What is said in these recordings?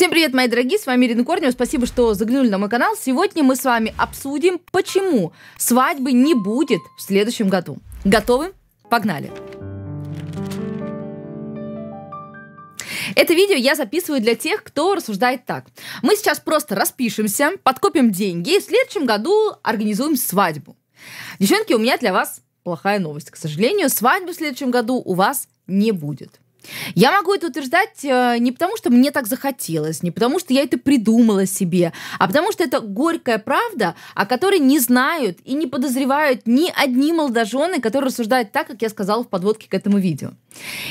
Всем привет, мои дорогие, с вами Ирина Корнева. Спасибо, что заглянули на мой канал. Сегодня мы с вами обсудим, почему свадьбы не будет в следующем году. Готовы? Погнали! Это видео я записываю для тех, кто рассуждает так. Мы сейчас просто распишемся, подкопим деньги и в следующем году организуем свадьбу. Девчонки, у меня для вас плохая новость. К сожалению, свадьбы в следующем году у вас не будет. Я могу это утверждать э, не потому, что мне так захотелось, не потому, что я это придумала себе, а потому, что это горькая правда, о которой не знают и не подозревают ни одни молодожены, которые рассуждают так, как я сказала в подводке к этому видео.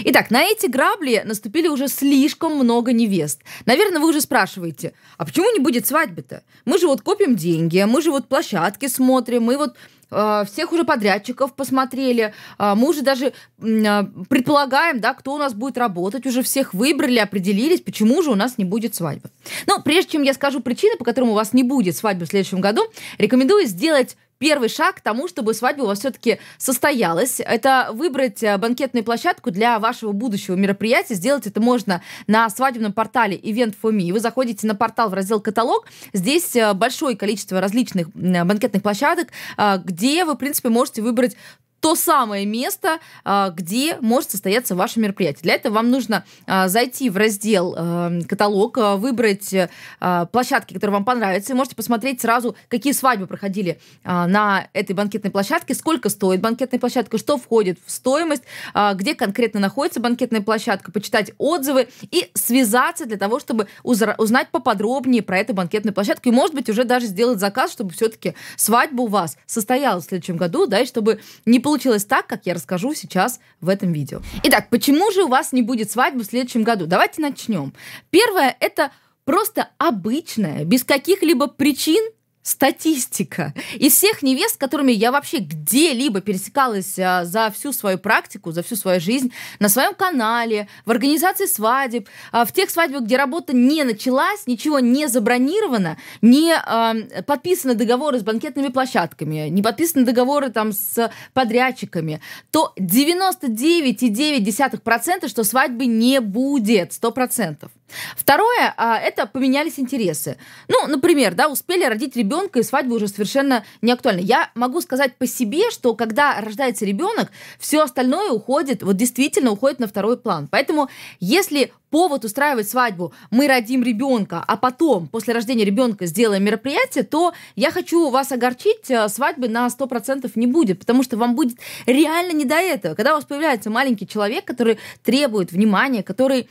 Итак, на эти грабли наступили уже слишком много невест. Наверное, вы уже спрашиваете, а почему не будет свадьбы-то? Мы же вот копим деньги, мы же вот площадки смотрим, мы вот Э, всех уже подрядчиков посмотрели, э, мы уже даже э, предполагаем, да, кто у нас будет работать, уже всех выбрали, определились, почему же у нас не будет свадьбы. Но прежде чем я скажу причины, по которым у вас не будет свадьбы в следующем году, рекомендую сделать первый шаг к тому, чтобы свадьба у вас все-таки состоялась. Это выбрать э, банкетную площадку для вашего будущего мероприятия. Сделать это можно на свадебном портале Event for Me. Вы заходите на портал в раздел «Каталог». Здесь э, большое количество различных банкетных площадок, э, где вы, в принципе, можете выбрать то самое место, а, где может состояться ваше мероприятие. Для этого вам нужно а, зайти в раздел а, «Каталог», выбрать площадки, которые вам понравятся, и можете посмотреть сразу, какие свадьбы проходили на этой банкетной площадке, сколько стоит банкетная площадка, что входит в стоимость, где конкретно находится банкетная площадка, почитать отзывы и связаться для того, чтобы узнать поподробнее про эту банкетную площадку и, может быть, уже даже сделать заказ, чтобы все-таки свадьба у вас состоялась в следующем году, да, и чтобы не получилось так, как я расскажу сейчас в этом видео. Итак, почему же у вас не будет свадьбы в следующем году? Давайте начнем. Первое – это просто обычная, без каких-либо причин статистика. Из всех невест, с которыми я вообще где-либо пересекалась а, за всю свою практику, за всю свою жизнь, на своем канале, в организации свадеб, а, в тех свадьбах, где работа не началась, ничего не забронировано, не а, подписаны договоры с банкетными площадками, не подписаны договоры там с подрядчиками, то 99,9% что свадьбы не будет, 100%. Второе, а, это поменялись интересы. Ну, например, да, успели родить ребенка ребенка, и свадьба уже совершенно не актуальна. Я могу сказать по себе, что когда рождается ребенок, все остальное уходит, вот действительно уходит на второй план. Поэтому если повод устраивать свадьбу, мы родим ребенка, а потом, после рождения ребенка, сделаем мероприятие, то я хочу вас огорчить, э, свадьбы на 100% не будет, потому что вам будет реально не до этого. Когда у вас появляется маленький человек, который требует внимания, который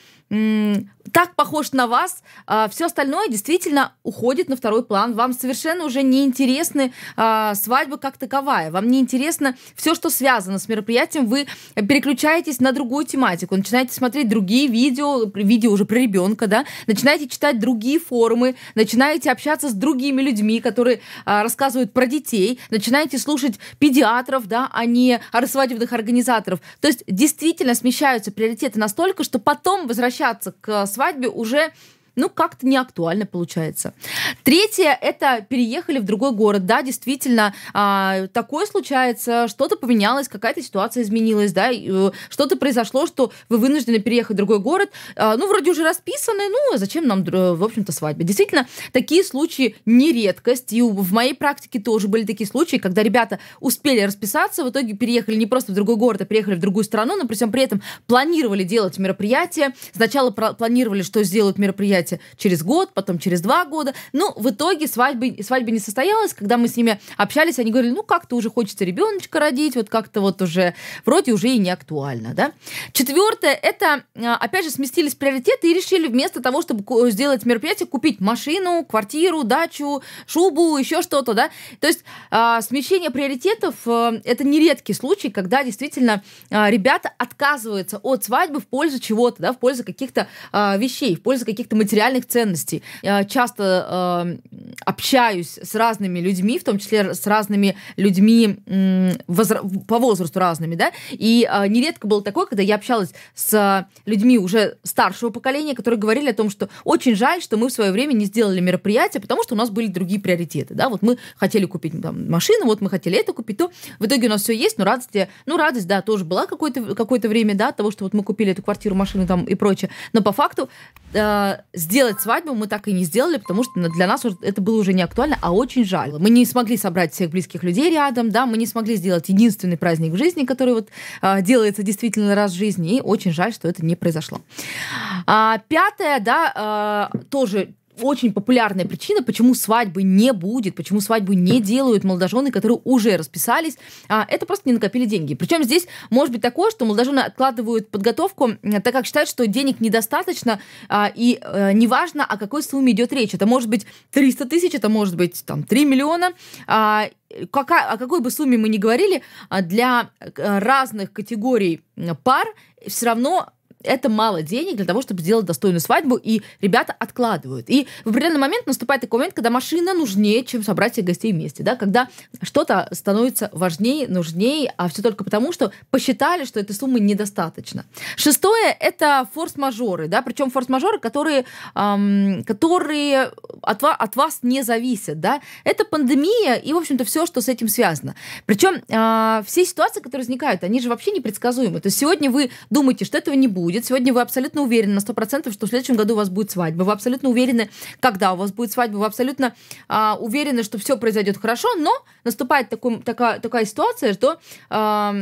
так похож на вас, а все остальное действительно уходит на второй план. Вам совершенно совершенно уже не интересны э, а, свадьбы как таковая. Вам не интересно все, что связано с мероприятием. Вы переключаетесь на другую тематику, начинаете смотреть другие видео, видео уже про ребенка, да, начинаете читать другие форумы, начинаете общаться с другими людьми, которые э, рассказывают про детей, начинаете слушать педиатров, да, а не свадебных организаторов. То есть действительно смещаются приоритеты настолько, что потом возвращаться к свадьбе уже ну, как-то не актуально получается. Третье – это переехали в другой город. Да, действительно, а, такое случается, что-то поменялось, какая-то ситуация изменилась, да, э, что-то произошло, что вы вынуждены переехать в другой город. А, ну, вроде уже расписаны, ну, а зачем нам, в общем-то, свадьба? Действительно, такие случаи не редкость. И в моей практике тоже были такие случаи, когда ребята успели расписаться, в итоге переехали не просто в другой город, а переехали в другую страну, но при всем при этом планировали делать мероприятие. Сначала планировали, что сделают мероприятие мероприятие через год, потом через два года. Ну, в итоге свадьбы, свадьба не состоялась. Когда мы с ними общались, они говорили, ну, как-то уже хочется ребеночка родить, вот как-то вот уже вроде уже и не актуально, да. Четвертое, это, а, опять же, сместились приоритеты и решили вместо того, чтобы сделать мероприятие, купить машину, квартиру, дачу, шубу, еще что-то, да. То есть а, смещение приоритетов э, это нередкий случай, когда действительно а, ребята отказываются от свадьбы в пользу чего-то, да, в пользу каких-то вещей, в пользу каких-то материалов материальных ценностей. Я часто э, общаюсь с разными людьми, в том числе с разными людьми э, возра- по возрасту разными, да, и э, нередко было такое, когда я общалась с людьми уже старшего поколения, которые говорили о том, что очень жаль, что мы в свое время не сделали мероприятие, потому что у нас были другие приоритеты, да, вот мы хотели купить там, машину, вот мы хотели это купить, то в итоге у нас все есть, но радости, ну радость, да, тоже была какое-то какое то время, да, от того, что вот мы купили эту квартиру, машину там и прочее, но по факту э, сделать свадьбу мы так и не сделали, потому что для нас это было уже не актуально, а очень жаль. Мы не смогли собрать всех близких людей рядом, да, мы не смогли сделать единственный праздник в жизни, который вот а, делается действительно раз в жизни, и очень жаль, что это не произошло. А, пятое, да, а, тоже очень популярная причина, почему свадьбы не будет, почему свадьбу не делают молодожены, которые уже расписались. А, это просто не накопили деньги. Причем здесь может быть такое, что молодожены откладывают подготовку, так как считают, что денег недостаточно, а, и э, неважно, о какой сумме идет речь. Это может быть 300 тысяч, это может быть там 3 миллиона. А, какая, о какой бы сумме мы ни говорили, для э, разных категорий пар все равно это мало денег для того, чтобы сделать достойную свадьбу, и ребята откладывают. И в определенный момент наступает такой момент, когда машина нужнее, чем собрать всех гостей вместе, да, когда что-то становится важнее, нужнее, а все только потому, что посчитали, что этой суммы недостаточно. Шестое – это форс-мажоры, да, причем форс-мажоры, которые, эм, которые от, вас, от вас не зависят, да. Это пандемия и, в общем-то, все, что с этим связано. Причем э, а, все ситуации, которые возникают, они же вообще непредсказуемы. То есть сегодня вы думаете, что этого не будет, будет. Сегодня вы абсолютно уверены на 100%, что в следующем году у вас будет свадьба. Вы абсолютно уверены, когда у вас будет свадьба. Вы абсолютно а, уверены, что все произойдет хорошо, но наступает такой, такая, такая ситуация, что а,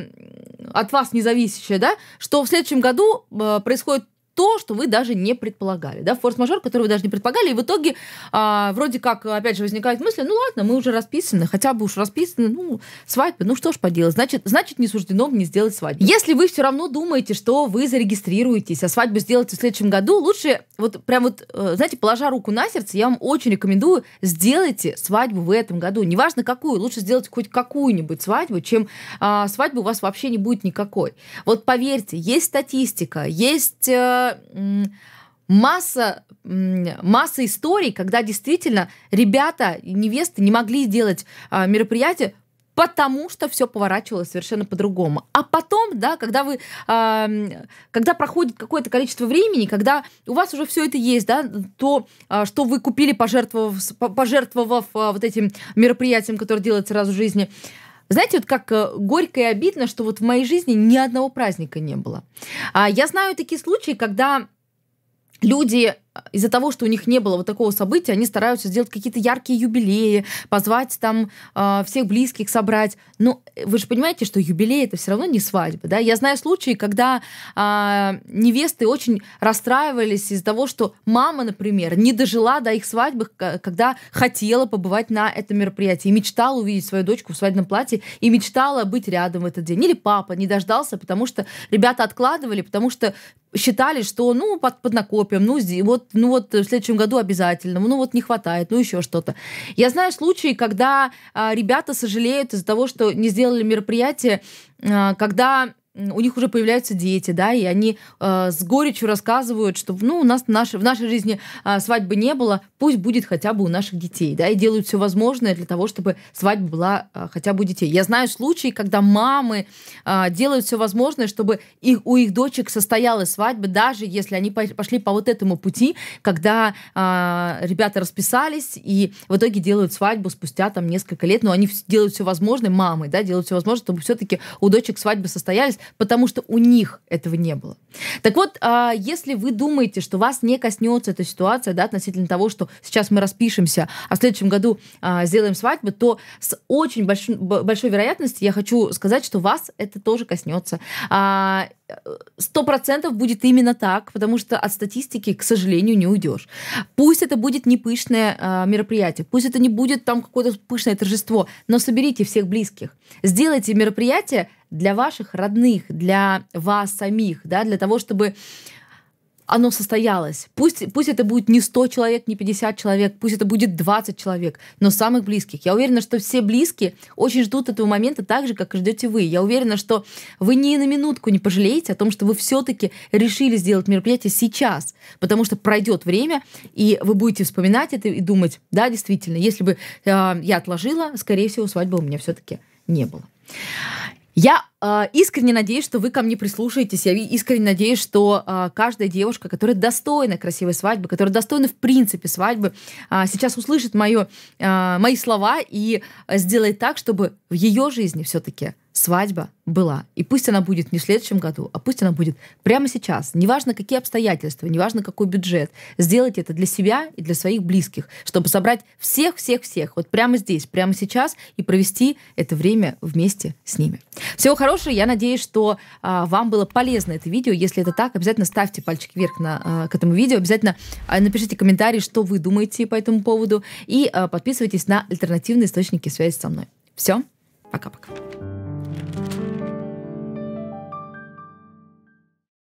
от вас независящая, да, что в следующем году а, происходит то, что вы даже не предполагали, да, форс-мажор, который вы даже не предполагали, и в итоге а, вроде как, опять же, возникает мысль, ну ладно, мы уже расписаны, хотя бы уж расписаны, ну, свадьба, ну что ж поделать, значит, значит, не суждено мне сделать свадьбу. Если вы все равно думаете, что вы зарегистрируетесь, а свадьбу сделаете в следующем году, лучше вот прям вот, э, знаете, положа руку на сердце, я вам очень рекомендую, сделайте свадьбу в этом году, неважно какую, лучше сделать хоть какую-нибудь свадьбу, чем а, свадьбы у вас вообще не будет никакой. Вот поверьте, есть статистика, есть э, масса, масса историй, когда действительно ребята, невесты не могли сделать а, мероприятие, потому что все поворачивалось совершенно по-другому. А потом, да, когда вы, а, когда проходит какое-то количество времени, когда у вас уже все это есть, да, то, а, что вы купили, пожертвовав, пожертвовав вот этим мероприятием, которое делается раз в жизни, знаете, вот как э, горько и обидно, что вот в моей жизни ни одного праздника не было. А я знаю такие случаи, когда люди из-за того, что у них не было вот такого события, они стараются сделать какие-то яркие юбилеи, позвать там э, всех близких, собрать. Но ну, вы же понимаете, что юбилей это все равно не свадьба, да? Я знаю случаи, когда э, невесты очень расстраивались из-за того, что мама, например, не дожила до их свадьбы, когда хотела побывать на этом мероприятии, и мечтала увидеть свою дочку в свадебном платье, и мечтала быть рядом в этот день. Или папа не дождался, потому что ребята откладывали, потому что считали, что ну под, под накопием, ну вот ну вот э, в следующем году обязательно, ну вот не хватает, ну еще что-то. Я знаю случаи, когда а, ребята сожалеют из-за того, что не сделали мероприятие, а, когда у них уже появляются дети, да, и они э, с горечью рассказывают, что, ну, у нас в нашей, в нашей жизни э, свадьбы не было, пусть будет хотя бы у наших детей, да, и делают все возможное для того, чтобы свадьба была а, хотя бы у детей. Я знаю случаи, когда мамы а, делают все возможное, чтобы их, у их дочек состоялась свадьба, даже если они пошли по вот этому пути, когда а, ребята расписались и в итоге делают свадьбу спустя там несколько лет, но они делают все возможное, мамы, да, делают все возможное, чтобы все-таки у дочек свадьбы состоялись, потому что у них этого не было. Так вот, если вы думаете, что вас не коснется эта ситуация, да, относительно того, что сейчас мы распишемся, а в следующем году а, сделаем свадьбу, то с очень больш... большой вероятностью я хочу сказать, что вас это тоже коснется. А, сто процентов будет именно так, потому что от статистики, к сожалению, не уйдешь. Пусть это будет не пышное э, мероприятие, пусть это не будет там какое-то пышное торжество, но соберите всех близких, сделайте мероприятие для ваших родных, для вас самих, да, для того, чтобы оно состоялось. Пусть, пусть это будет не 100 человек, не 50 человек, пусть это будет 20 человек, но самых близких. Я уверена, что все близкие очень ждут этого момента так же, как и ждете вы. Я уверена, что вы ни на минутку не пожалеете о том, что вы все-таки решили сделать мероприятие сейчас, потому что пройдет время, и вы будете вспоминать это и думать, да, действительно, если бы э, я отложила, скорее всего, свадьбы у меня все-таки не было. Я э, искренне надеюсь, что вы ко мне прислушаетесь. Я искренне надеюсь, что э, каждая девушка, которая достойна красивой свадьбы, которая достойна в принципе свадьбы, э, сейчас услышит моё, э, мои слова и сделает так, чтобы в ее жизни все-таки свадьба была. И пусть она будет не в следующем году, а пусть она будет прямо сейчас. Неважно, какие обстоятельства, неважно, какой бюджет. Сделайте это для себя и для своих близких, чтобы собрать всех-всех-всех вот прямо здесь, прямо сейчас и провести это время вместе с ними. Всего хорошего. Я надеюсь, что а, вам было полезно это видео. Если это так, обязательно ставьте пальчик вверх на, а, к этому видео. Обязательно а, напишите комментарий, что вы думаете по этому поводу. И а, подписывайтесь на альтернативные источники связи со мной. Все. Пока-пока.